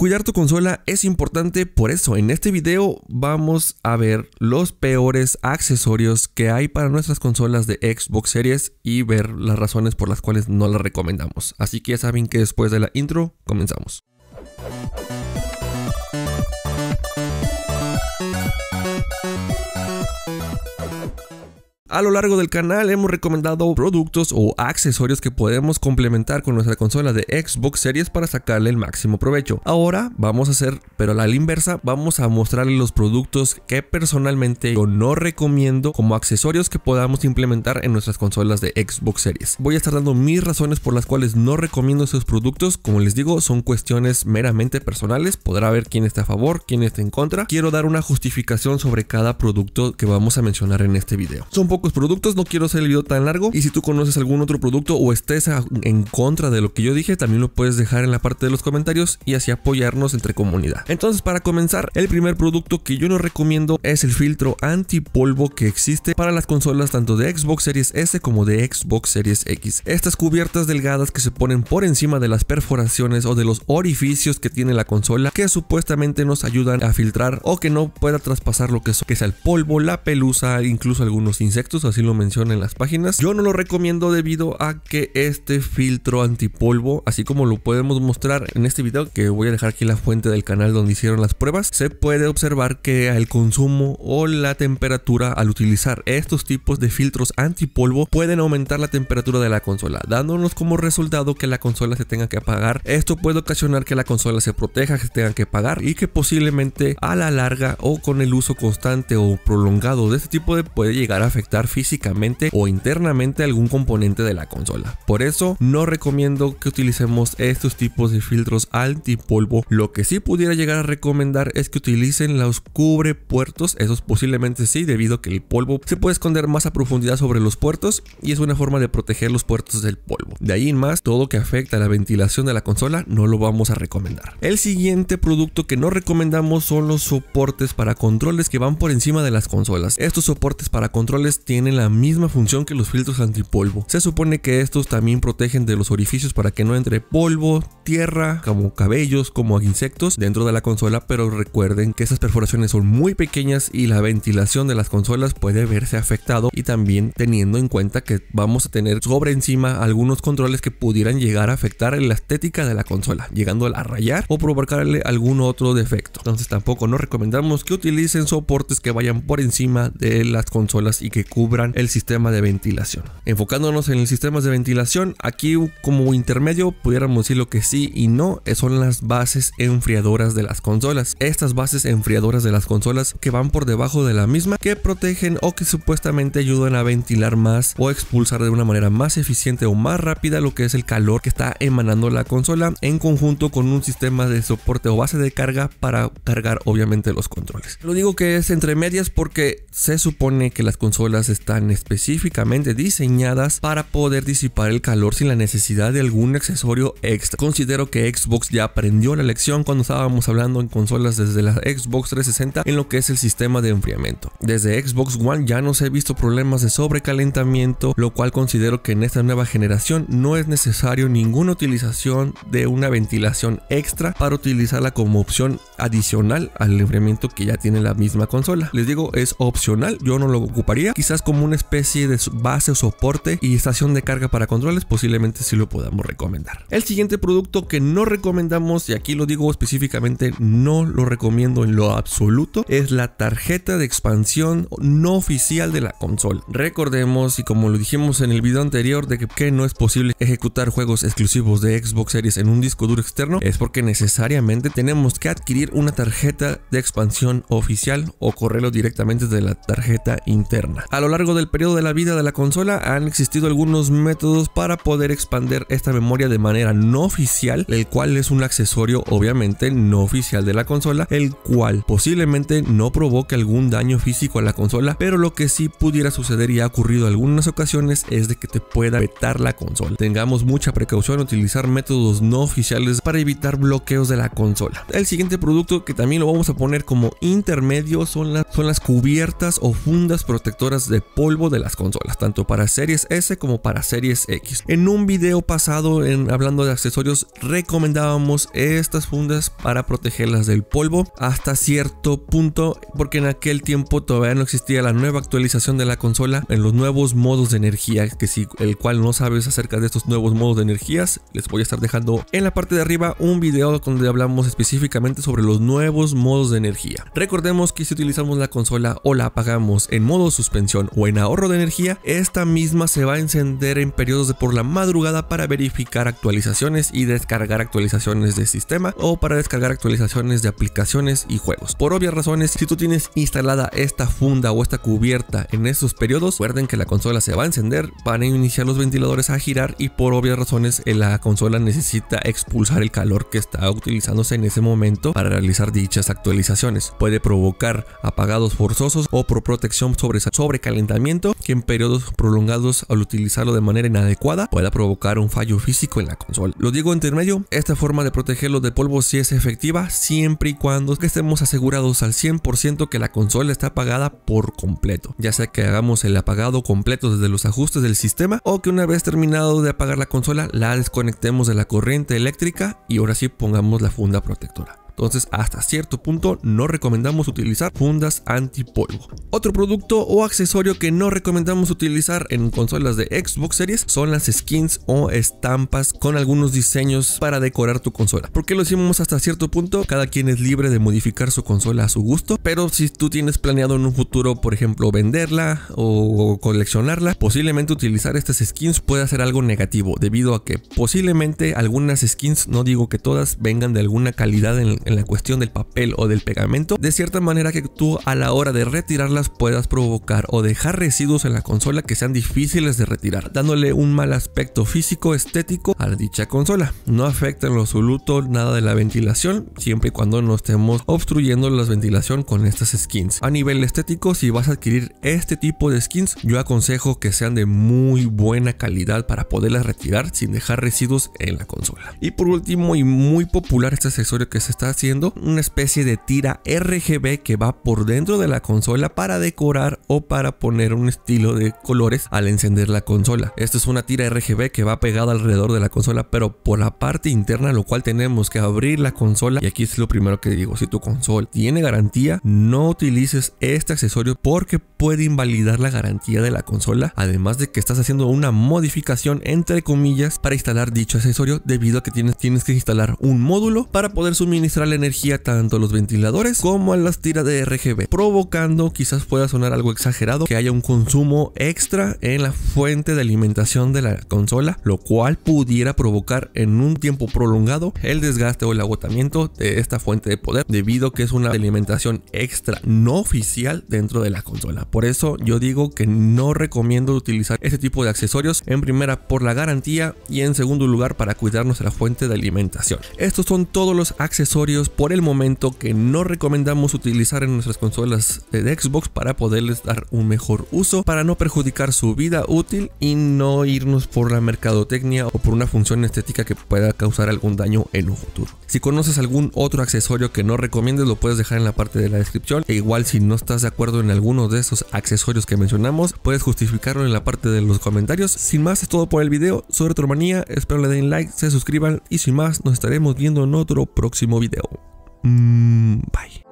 Cuidar tu consola es importante, por eso en este video vamos a ver los peores accesorios que hay para nuestras consolas de Xbox Series y ver las razones por las cuales no las recomendamos. Así que ya saben que después de la intro comenzamos. A lo largo del canal hemos recomendado productos o accesorios que podemos complementar con nuestra consola de Xbox Series para sacarle el máximo provecho. Ahora vamos a hacer, pero a la inversa, vamos a mostrarle los productos que personalmente yo no recomiendo como accesorios que podamos implementar en nuestras consolas de Xbox Series. Voy a estar dando mis razones por las cuales no recomiendo esos productos. Como les digo, son cuestiones meramente personales. Podrá ver quién está a favor, quién está en contra. Quiero dar una justificación sobre cada producto que vamos a mencionar en este video. Son productos, no quiero hacer el video tan largo. Y si tú conoces algún otro producto o estés en contra de lo que yo dije, también lo puedes dejar en la parte de los comentarios y así apoyarnos entre comunidad. Entonces, para comenzar, el primer producto que yo no recomiendo es el filtro antipolvo que existe para las consolas tanto de Xbox Series S como de Xbox Series X. Estas cubiertas delgadas que se ponen por encima de las perforaciones o de los orificios que tiene la consola que supuestamente nos ayudan a filtrar o que no pueda traspasar lo que, es, que es el polvo, la pelusa, incluso algunos insectos así lo menciona en las páginas. Yo no lo recomiendo debido a que este filtro antipolvo, así como lo podemos mostrar en este video, que voy a dejar aquí la fuente del canal donde hicieron las pruebas, se puede observar que el consumo o la temperatura al utilizar estos tipos de filtros antipolvo pueden aumentar la temperatura de la consola, dándonos como resultado que la consola se tenga que apagar. Esto puede ocasionar que la consola se proteja, que se tenga que apagar y que posiblemente a la larga o con el uso constante o prolongado de este tipo de puede llegar a afectar físicamente o internamente algún componente de la consola. Por eso no recomiendo que utilicemos estos tipos de filtros antipolvo. Lo que sí pudiera llegar a recomendar es que utilicen los cubre puertos, esos posiblemente sí, debido a que el polvo se puede esconder más a profundidad sobre los puertos y es una forma de proteger los puertos del polvo. De ahí en más, todo que afecta a la ventilación de la consola no lo vamos a recomendar. El siguiente producto que no recomendamos son los soportes para controles que van por encima de las consolas. Estos soportes para controles tienen la misma función que los filtros antipolvo. Se supone que estos también protegen de los orificios para que no entre polvo, tierra, como cabellos, como insectos dentro de la consola, pero recuerden que esas perforaciones son muy pequeñas y la ventilación de las consolas puede verse afectado y también teniendo en cuenta que vamos a tener sobre encima algunos controles que pudieran llegar a afectar la estética de la consola, llegando a rayar o provocarle algún otro defecto. Entonces tampoco nos recomendamos que utilicen soportes que vayan por encima de las consolas y que el sistema de ventilación. Enfocándonos en el sistema de ventilación, aquí como intermedio pudiéramos decir lo que sí y no eh, son las bases enfriadoras de las consolas. Estas bases enfriadoras de las consolas que van por debajo de la misma, que protegen o que supuestamente ayudan a ventilar más o expulsar de una manera más eficiente o más rápida lo que es el calor que está emanando la consola en conjunto con un sistema de soporte o base de carga para cargar obviamente los controles. Lo digo que es entre medias porque se supone que las consolas están específicamente diseñadas para poder disipar el calor sin la necesidad de algún accesorio extra. Considero que Xbox ya aprendió la lección cuando estábamos hablando en consolas desde la Xbox 360 en lo que es el sistema de enfriamiento. Desde Xbox One ya no se ha visto problemas de sobrecalentamiento, lo cual considero que en esta nueva generación no es necesario ninguna utilización de una ventilación extra para utilizarla como opción adicional al enfriamiento que ya tiene la misma consola. Les digo, es opcional, yo no lo ocuparía quizás como una especie de base o soporte y estación de carga para controles, posiblemente sí lo podamos recomendar. El siguiente producto que no recomendamos, y aquí lo digo específicamente, no lo recomiendo en lo absoluto, es la tarjeta de expansión no oficial de la consola. Recordemos, y como lo dijimos en el video anterior, de que, no es posible ejecutar juegos exclusivos de Xbox Series en un disco duro externo, es porque necesariamente tenemos que adquirir una tarjeta de expansión oficial o correrlo directamente de la tarjeta interna. A lo largo del periodo de la vida de la consola han existido algunos métodos para poder expander esta memoria de manera no oficial, el cual es un accesorio obviamente no oficial de la consola, el cual posiblemente no provoque algún daño físico a la consola, pero lo que sí pudiera suceder y ha ocurrido en algunas ocasiones es de que te pueda vetar la consola. Tengamos mucha precaución utilizar métodos no oficiales para evitar bloqueos de la consola. El siguiente producto que también lo vamos a poner como intermedio son las, son las cubiertas o fundas protectoras de polvo de las consolas, tanto para series S como para series X. En un video pasado, en, hablando de accesorios, recomendábamos estas fundas para protegerlas del polvo hasta cierto punto, porque en aquel tiempo todavía no existía la nueva actualización de la consola, en los nuevos modos de energía, que si el cual no sabes acerca de estos nuevos modos de energías, les voy a estar dejando en la parte de arriba un video donde hablamos específicamente sobre los nuevos modos de energía. Recordemos que si utilizamos la consola o la apagamos en modo suspensión, o en ahorro de energía, esta misma se va a encender en periodos de por la madrugada para verificar actualizaciones y descargar actualizaciones de sistema o para descargar actualizaciones de aplicaciones y juegos. Por obvias razones, si tú tienes instalada esta funda o esta cubierta en estos periodos, recuerden que la consola se va a encender, van a iniciar los ventiladores a girar y por obvias razones eh, la consola necesita expulsar el calor que está utilizándose en ese momento para realizar dichas actualizaciones. Puede provocar apagados forzosos o por protección sobre sobre calentamiento que en periodos prolongados al utilizarlo de manera inadecuada pueda provocar un fallo físico en la consola. Lo digo entre medio, esta forma de protegerlo de polvo sí es efectiva siempre y cuando estemos asegurados al 100% que la consola está apagada por completo, ya sea que hagamos el apagado completo desde los ajustes del sistema o que una vez terminado de apagar la consola la desconectemos de la corriente eléctrica y ahora sí pongamos la funda protectora. Entonces hasta cierto punto no recomendamos utilizar fundas antipolvo. Otro producto o accesorio que no recomendamos utilizar en consolas de Xbox Series son las skins o estampas con algunos diseños para decorar tu consola. Porque lo hicimos hasta cierto punto? Cada quien es libre de modificar su consola a su gusto, pero si tú tienes planeado en un futuro, por ejemplo, venderla o coleccionarla, posiblemente utilizar estas skins puede ser algo negativo, debido a que posiblemente algunas skins, no digo que todas, vengan de alguna calidad en, en la cuestión del papel o del pegamento, de cierta manera que tú a la hora de retirarlas puedas provocar o dejar residuos en la consola que sean difíciles de retirar, dándole un mal aspecto físico estético a dicha consola. No afecta en lo absoluto nada de la ventilación, siempre y cuando no estemos obstruyendo la ventilación con estas skins. A nivel estético, si vas a adquirir este tipo de skins, yo aconsejo que sean de muy buena calidad para poderlas retirar sin dejar residuos en la consola. Y por último y muy popular este accesorio que se está haciendo una especie de tira RGB que va por dentro de la consola para decorar o para poner un estilo de colores al encender la consola. Esto es una tira RGB que va pegada alrededor de la consola, pero por la parte interna, lo cual tenemos que abrir la consola. Y aquí es lo primero que digo, si tu consola tiene garantía, no utilices este accesorio porque puede invalidar la garantía de la consola, además de que estás haciendo una modificación entre comillas para instalar dicho accesorio debido a que tienes, tienes que instalar un módulo para poder suministrar la energía tanto a los ventiladores como a las tiras de RGB, provocando, quizás pueda sonar algo exagerado, que haya un consumo extra en la fuente de alimentación de la consola, lo cual pudiera provocar en un tiempo prolongado el desgaste o el agotamiento de esta fuente de poder, debido a que es una alimentación extra no oficial dentro de la consola. Por eso yo digo que no recomiendo utilizar este tipo de accesorios, en primera por la garantía y en segundo lugar para cuidarnos la fuente de alimentación. Estos son todos los accesorios por el momento que no recomendamos utilizar en nuestras consolas de Xbox para poderles dar un mejor uso, para no perjudicar su vida útil y no irnos por la mercadotecnia o por una función estética que pueda causar algún daño en un futuro. Si conoces algún otro accesorio que no recomiendes, lo puedes dejar en la parte de la descripción. E igual si no estás de acuerdo en alguno de esos accesorios que mencionamos, puedes justificarlo en la parte de los comentarios. Sin más, es todo por el video. tu manía espero le den like, se suscriban y sin más, nos estaremos viendo en otro próximo video. Mmm, Mm, bye.